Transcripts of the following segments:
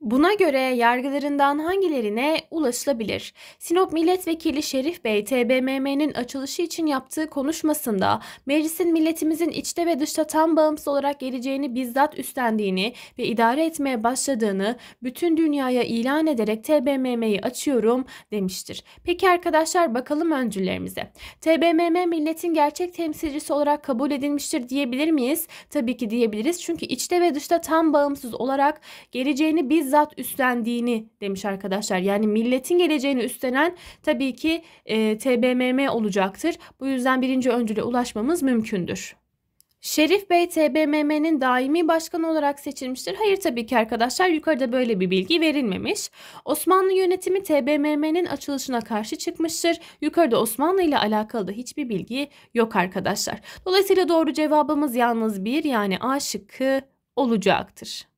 Buna göre yargılarından hangilerine ulaşılabilir? Sinop Milletvekili Şerif Bey TBMM'nin açılışı için yaptığı konuşmasında meclisin milletimizin içte ve dışta tam bağımsız olarak geleceğini bizzat üstlendiğini ve idare etmeye başladığını bütün dünyaya ilan ederek TBMM'yi açıyorum demiştir. Peki arkadaşlar bakalım öncülerimize. TBMM milletin gerçek temsilcisi olarak kabul edilmiştir diyebilir miyiz? Tabii ki diyebiliriz çünkü içte ve dışta tam bağımsız olarak geleceğini biz bizzat üstlendiğini demiş arkadaşlar. Yani milletin geleceğini üstlenen tabii ki e, TBMM olacaktır. Bu yüzden birinci öncüle ulaşmamız mümkündür. Şerif Bey TBMM'nin daimi başkanı olarak seçilmiştir. Hayır tabii ki arkadaşlar yukarıda böyle bir bilgi verilmemiş. Osmanlı yönetimi TBMM'nin açılışına karşı çıkmıştır. Yukarıda Osmanlı ile alakalı da hiçbir bilgi yok arkadaşlar. Dolayısıyla doğru cevabımız yalnız bir yani A şıkkı olacaktır.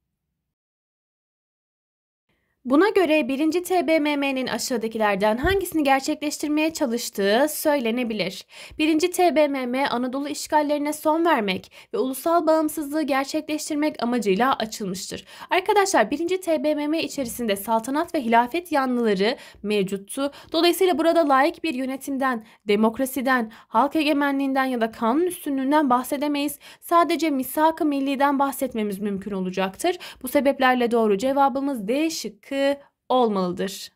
Buna göre 1. TBMM'nin aşağıdakilerden hangisini gerçekleştirmeye çalıştığı söylenebilir. 1. TBMM Anadolu işgallerine son vermek ve ulusal bağımsızlığı gerçekleştirmek amacıyla açılmıştır. Arkadaşlar 1. TBMM içerisinde saltanat ve hilafet yanlıları mevcuttu. Dolayısıyla burada layık bir yönetimden, demokrasiden, halk egemenliğinden ya da kanun üstünlüğünden bahsedemeyiz. Sadece misak-ı milliden bahsetmemiz mümkün olacaktır. Bu sebeplerle doğru cevabımız D şıkkı hakkı olmalıdır.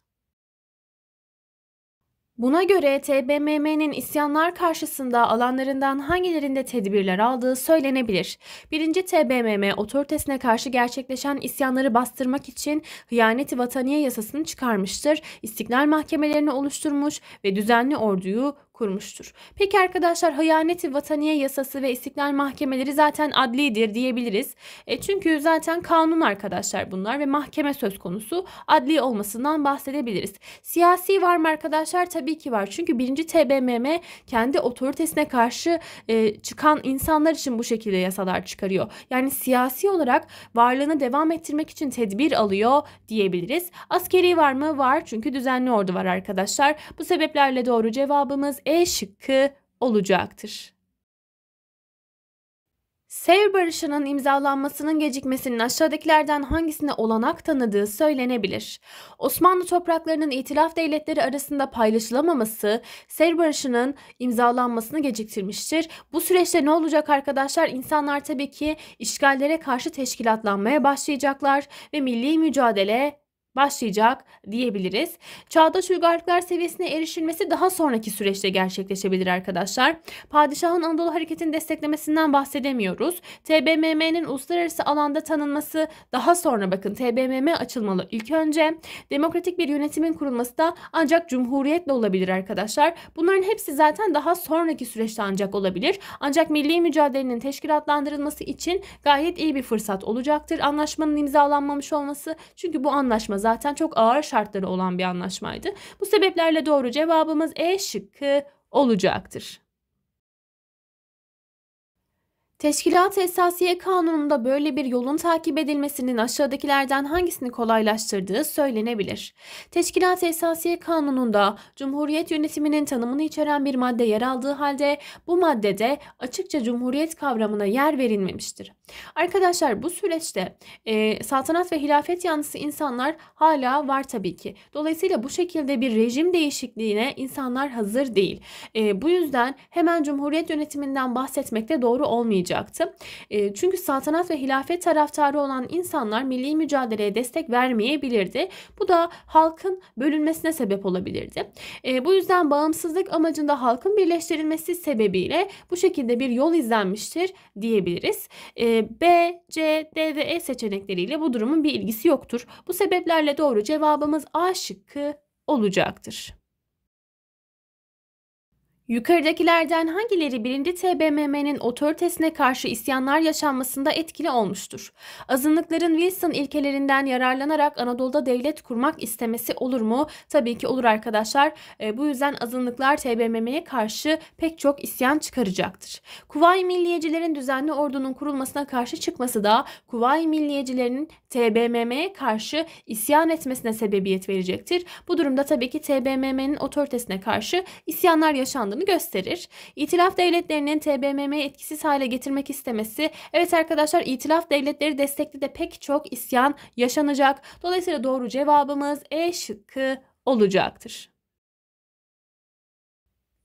Buna göre TBMM'nin isyanlar karşısında alanlarından hangilerinde tedbirler aldığı söylenebilir. Birinci TBMM otoritesine karşı gerçekleşen isyanları bastırmak için hıyaneti vataniye yasasını çıkarmıştır, istiklal mahkemelerini oluşturmuş ve düzenli orduyu kurmuştur. Peki arkadaşlar hayaneti vataniye yasası ve istiklal mahkemeleri zaten adlidir diyebiliriz. E çünkü zaten kanun arkadaşlar bunlar ve mahkeme söz konusu adli olmasından bahsedebiliriz. Siyasi var mı arkadaşlar? Tabii ki var. Çünkü 1. TBMM kendi otoritesine karşı e, çıkan insanlar için bu şekilde yasalar çıkarıyor. Yani siyasi olarak varlığını devam ettirmek için tedbir alıyor diyebiliriz. Askeri var mı? Var. Çünkü düzenli ordu var arkadaşlar. Bu sebeplerle doğru cevabımız e şıkkı olacaktır. Sev Barışı'nın imzalanmasının gecikmesinin aşağıdakilerden hangisine olanak tanıdığı söylenebilir. Osmanlı topraklarının itilaf devletleri arasında paylaşılamaması Sev Barışı'nın imzalanmasını geciktirmiştir. Bu süreçte ne olacak arkadaşlar? İnsanlar tabii ki işgallere karşı teşkilatlanmaya başlayacaklar ve milli mücadele başlayacak diyebiliriz. Çağdaş uygarlıklar seviyesine erişilmesi daha sonraki süreçte gerçekleşebilir arkadaşlar. Padişahın Anadolu hareketini desteklemesinden bahsedemiyoruz. TBMM'nin uluslararası alanda tanınması daha sonra bakın TBMM açılmalı ilk önce. Demokratik bir yönetimin kurulması da ancak cumhuriyetle olabilir arkadaşlar. Bunların hepsi zaten daha sonraki süreçte ancak olabilir. Ancak milli mücadelenin teşkilatlandırılması için gayet iyi bir fırsat olacaktır. Anlaşmanın imzalanmamış olması çünkü bu anlaşma zaten çok ağır şartları olan bir anlaşmaydı. Bu sebeplerle doğru cevabımız E şıkkı olacaktır. Teşkilat Esasiye Kanunu'nda böyle bir yolun takip edilmesinin aşağıdakilerden hangisini kolaylaştırdığı söylenebilir. Teşkilat Esasiye Kanunu'nda Cumhuriyet yönetiminin tanımını içeren bir madde yer aldığı halde bu maddede açıkça Cumhuriyet kavramına yer verilmemiştir. Arkadaşlar bu süreçte e, saltanat ve hilafet yanlısı insanlar hala var tabii ki. Dolayısıyla bu şekilde bir rejim değişikliğine insanlar hazır değil. E, bu yüzden hemen cumhuriyet yönetiminden bahsetmek de doğru olmayacaktı. E, çünkü saltanat ve hilafet taraftarı olan insanlar milli mücadeleye destek vermeyebilirdi. Bu da halkın bölünmesine sebep olabilirdi. E, bu yüzden bağımsızlık amacında halkın birleştirilmesi sebebiyle bu şekilde bir yol izlenmiştir diyebiliriz. E, B, C, D ve E seçenekleriyle bu durumun bir ilgisi yoktur. Bu sebeplerle doğru cevabımız A şıkkı olacaktır. Yukarıdakilerden hangileri 1. TBMM'nin otoritesine karşı isyanlar yaşanmasında etkili olmuştur? Azınlıkların Wilson ilkelerinden yararlanarak Anadolu'da devlet kurmak istemesi olur mu? Tabii ki olur arkadaşlar. E, bu yüzden azınlıklar TBMM'ye karşı pek çok isyan çıkaracaktır. Kuvayi Milliyecilerin düzenli ordunun kurulmasına karşı çıkması da Kuvayi Milliyecilerin TBMM'ye karşı isyan etmesine sebebiyet verecektir. Bu durumda tabii ki TBMM'nin otoritesine karşı isyanlar yaşandı kullanıldığını gösterir. İtilaf devletlerinin TBMM'yi etkisiz hale getirmek istemesi, evet arkadaşlar itilaf devletleri destekli de pek çok isyan yaşanacak. Dolayısıyla doğru cevabımız E şıkkı olacaktır.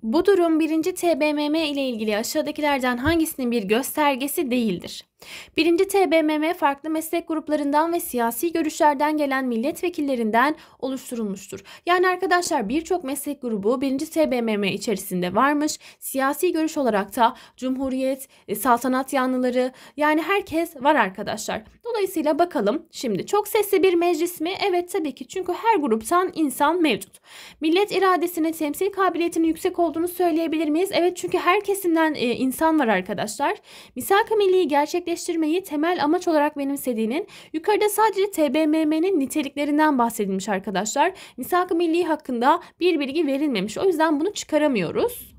Bu durum 1. TBMM ile ilgili aşağıdakilerden hangisinin bir göstergesi değildir? 1. TBMM farklı meslek gruplarından ve siyasi görüşlerden gelen milletvekillerinden oluşturulmuştur. Yani arkadaşlar birçok meslek grubu 1. TBMM içerisinde varmış. Siyasi görüş olarak da Cumhuriyet, e, saltanat yanlıları yani herkes var arkadaşlar. Dolayısıyla bakalım şimdi çok sesli bir meclis mi? Evet tabii ki çünkü her gruptan insan mevcut. Millet iradesine temsil kabiliyetinin yüksek olduğu olduğunu söyleyebilir miyiz? Evet çünkü her kesimden e, insan var arkadaşlar. Misal ı gerçekleştirmeyi temel amaç olarak benimsediğinin yukarıda sadece TBMM'nin niteliklerinden bahsedilmiş arkadaşlar. Misal ı hakkında bir bilgi verilmemiş. O yüzden bunu çıkaramıyoruz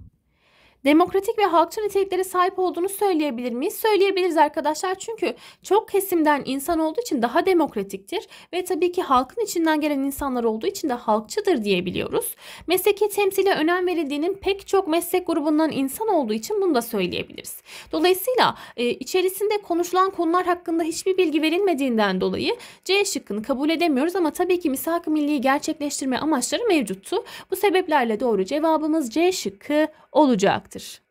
demokratik ve halkçı niteliklere sahip olduğunu söyleyebilir miyiz? Söyleyebiliriz arkadaşlar çünkü çok kesimden insan olduğu için daha demokratiktir ve tabii ki halkın içinden gelen insanlar olduğu için de halkçıdır diyebiliyoruz. Mesleki temsile önem verildiğinin pek çok meslek grubundan insan olduğu için bunu da söyleyebiliriz. Dolayısıyla e, içerisinde konuşulan konular hakkında hiçbir bilgi verilmediğinden dolayı C şıkkını kabul edemiyoruz ama tabii ki misak-ı milliyi gerçekleştirme amaçları mevcuttu. Bu sebeplerle doğru cevabımız C şıkkı olacaktır.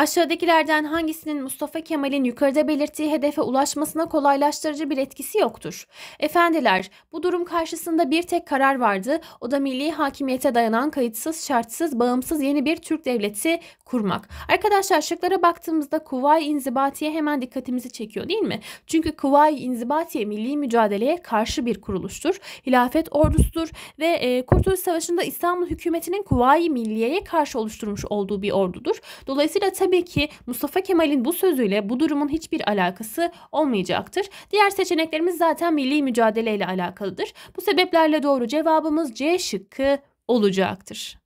Aşağıdakilerden hangisinin Mustafa Kemal'in yukarıda belirttiği hedefe ulaşmasına kolaylaştırıcı bir etkisi yoktur? Efendiler, bu durum karşısında bir tek karar vardı. O da milli hakimiyete dayanan kayıtsız, şartsız, bağımsız yeni bir Türk devleti kurmak. Arkadaşlar şıklara baktığımızda Kuvayi İnzibatiye hemen dikkatimizi çekiyor değil mi? Çünkü Kuvayi İnzibatiye milli mücadeleye karşı bir kuruluştur. Hilafet ordusudur ve e, Kurtuluş Savaşı'nda İstanbul hükümetinin Kuvayi Milliye'ye karşı oluşturmuş olduğu bir ordudur. Dolayısıyla tabii tabii ki Mustafa Kemal'in bu sözüyle bu durumun hiçbir alakası olmayacaktır. Diğer seçeneklerimiz zaten milli mücadele ile alakalıdır. Bu sebeplerle doğru cevabımız C şıkkı olacaktır.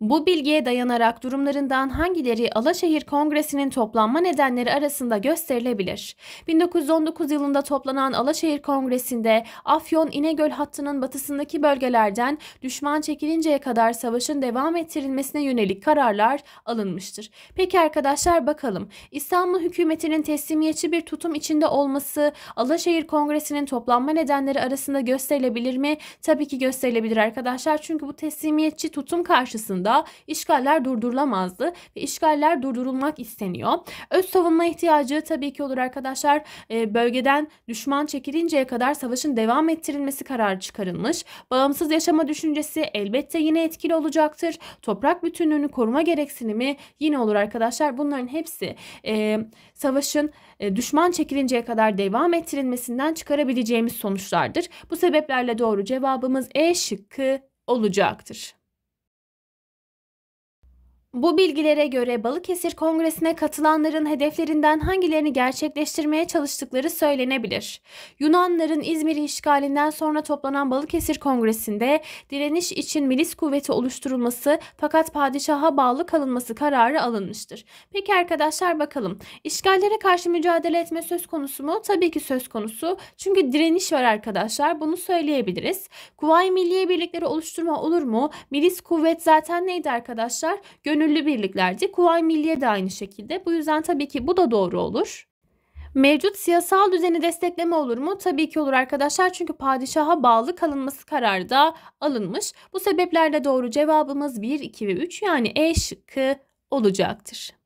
Bu bilgiye dayanarak durumlarından hangileri Alaşehir Kongresi'nin toplanma nedenleri arasında gösterilebilir? 1919 yılında toplanan Alaşehir Kongresi'nde Afyon İnegöl hattının batısındaki bölgelerden düşman çekilinceye kadar savaşın devam ettirilmesine yönelik kararlar alınmıştır. Peki arkadaşlar bakalım İstanbul hükümetinin teslimiyetçi bir tutum içinde olması Alaşehir Kongresi'nin toplanma nedenleri arasında gösterilebilir mi? Tabii ki gösterilebilir arkadaşlar çünkü bu teslimiyetçi tutum karşısında durumda işgaller durdurulamazdı ve işgaller durdurulmak isteniyor. Öz savunma ihtiyacı tabii ki olur arkadaşlar. E, bölgeden düşman çekilinceye kadar savaşın devam ettirilmesi kararı çıkarılmış. Bağımsız yaşama düşüncesi elbette yine etkili olacaktır. Toprak bütünlüğünü koruma gereksinimi yine olur arkadaşlar. Bunların hepsi e, savaşın e, düşman çekilinceye kadar devam ettirilmesinden çıkarabileceğimiz sonuçlardır. Bu sebeplerle doğru cevabımız E şıkkı olacaktır. Bu bilgilere göre Balıkesir Kongresi'ne katılanların hedeflerinden hangilerini gerçekleştirmeye çalıştıkları söylenebilir. Yunanların İzmir'i işgalinden sonra toplanan Balıkesir Kongresi'nde direniş için milis kuvveti oluşturulması fakat padişaha bağlı kalınması kararı alınmıştır. Peki arkadaşlar bakalım işgallere karşı mücadele etme söz konusu mu? Tabii ki söz konusu. Çünkü direniş var arkadaşlar bunu söyleyebiliriz. Kuvayi Milliye Birlikleri oluşturma olur mu? Milis kuvvet zaten neydi arkadaşlar? Gönül gönüllü birliklerdi. Kuvay Milliye de aynı şekilde. Bu yüzden tabii ki bu da doğru olur. Mevcut siyasal düzeni destekleme olur mu? Tabii ki olur arkadaşlar çünkü padişaha bağlı kalınması kararı da alınmış. Bu sebeplerle doğru cevabımız 1, 2 ve 3 yani E şıkkı olacaktır.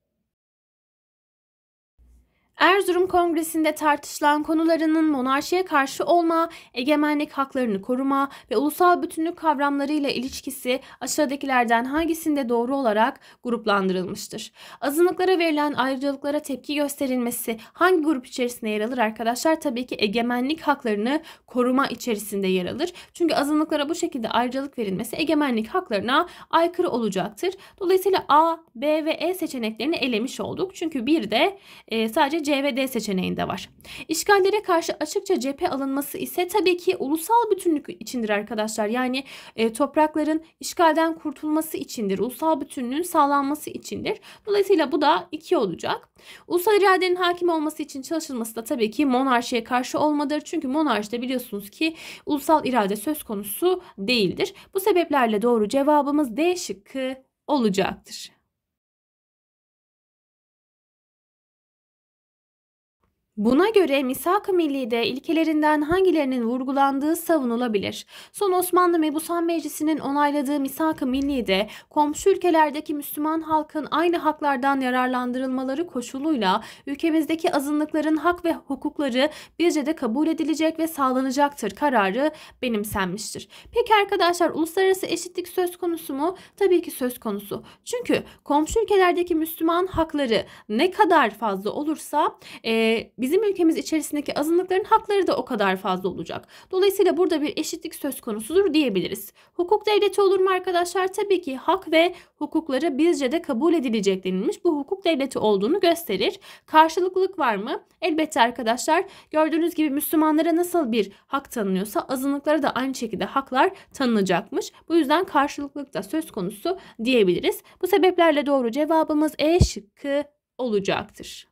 Erzurum Kongresi'nde tartışılan konularının monarşiye karşı olma, egemenlik haklarını koruma ve ulusal bütünlük kavramlarıyla ilişkisi aşağıdakilerden hangisinde doğru olarak gruplandırılmıştır? Azınlıklara verilen ayrıcalıklara tepki gösterilmesi hangi grup içerisinde yer alır arkadaşlar? Tabii ki egemenlik haklarını koruma içerisinde yer alır. Çünkü azınlıklara bu şekilde ayrıcalık verilmesi egemenlik haklarına aykırı olacaktır. Dolayısıyla A, B ve E seçeneklerini elemiş olduk. Çünkü bir de e, sadece C C ve D seçeneğinde var. İşgallere karşı açıkça cephe alınması ise tabii ki ulusal bütünlük içindir arkadaşlar. Yani e, toprakların işgalden kurtulması içindir. Ulusal bütünlüğün sağlanması içindir. Dolayısıyla bu da 2 olacak. Ulusal iradenin hakim olması için çalışılması da tabii ki monarşiye karşı olmadır. Çünkü monarşide biliyorsunuz ki ulusal irade söz konusu değildir. Bu sebeplerle doğru cevabımız D şıkkı olacaktır. Buna göre Misak-ı Milli'de ilkelerinden hangilerinin vurgulandığı savunulabilir. Son Osmanlı Mebusan Meclisi'nin onayladığı Misak-ı Milli'de komşu ülkelerdeki Müslüman halkın aynı haklardan yararlandırılmaları koşuluyla ülkemizdeki azınlıkların hak ve hukukları birce de kabul edilecek ve sağlanacaktır kararı benimsenmiştir. Peki arkadaşlar uluslararası eşitlik söz konusu mu? Tabii ki söz konusu. Çünkü komşu ülkelerdeki Müslüman hakları ne kadar fazla olursa... E, bizim ülkemiz içerisindeki azınlıkların hakları da o kadar fazla olacak. Dolayısıyla burada bir eşitlik söz konusudur diyebiliriz. Hukuk devleti olur mu arkadaşlar? Tabii ki hak ve hukukları bizce de kabul edilecek denilmiş. Bu hukuk devleti olduğunu gösterir. Karşılıklılık var mı? Elbette arkadaşlar. Gördüğünüz gibi Müslümanlara nasıl bir hak tanınıyorsa azınlıklara da aynı şekilde haklar tanınacakmış. Bu yüzden karşılıklılık da söz konusu diyebiliriz. Bu sebeplerle doğru cevabımız E şıkkı olacaktır.